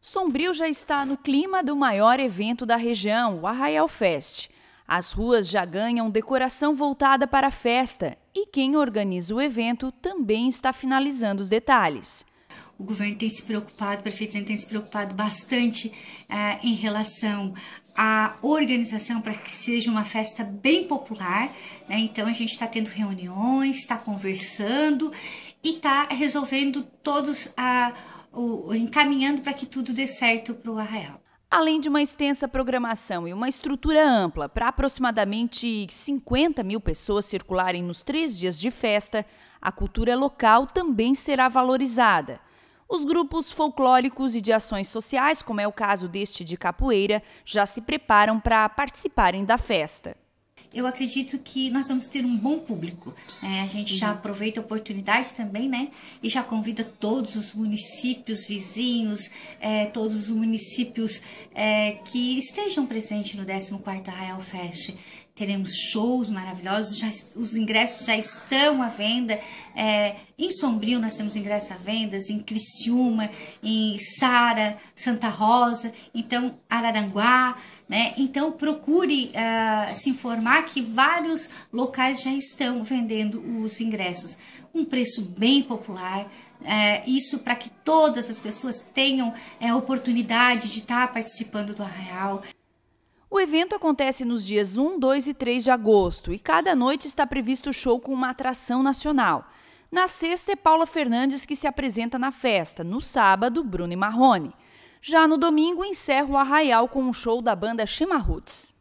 Sombrio já está no clima do maior evento da região, o Arraial Fest. As ruas já ganham decoração voltada para a festa e quem organiza o evento também está finalizando os detalhes. O governo tem se preocupado, o prefeito tem se preocupado bastante eh, em relação à organização para que seja uma festa bem popular, né? Então a gente está tendo reuniões, está conversando e está resolvendo todos a ah, encaminhando para que tudo dê certo para o Arraial. Além de uma extensa programação e uma estrutura ampla para aproximadamente 50 mil pessoas circularem nos três dias de festa, a cultura local também será valorizada. Os grupos folclóricos e de ações sociais, como é o caso deste de capoeira, já se preparam para participarem da festa eu acredito que nós vamos ter um bom público. É, a gente uhum. já aproveita a oportunidade também, né? E já convida todos os municípios vizinhos, é, todos os municípios é, que estejam presentes no 14 Arraial Fest teremos shows maravilhosos, já, os ingressos já estão à venda. É, em Sombrio nós temos ingressos à venda, em Criciúma, em Sara, Santa Rosa, então Araranguá, né? Então procure uh, se informar que vários locais já estão vendendo os ingressos. Um preço bem popular, é, isso para que todas as pessoas tenham é, oportunidade de estar tá participando do Arraial. O evento acontece nos dias 1, 2 e 3 de agosto e cada noite está previsto show com uma atração nacional. Na sexta é Paula Fernandes que se apresenta na festa, no sábado, Bruno e Marrone. Já no domingo encerra o arraial com um show da banda Chimarruts.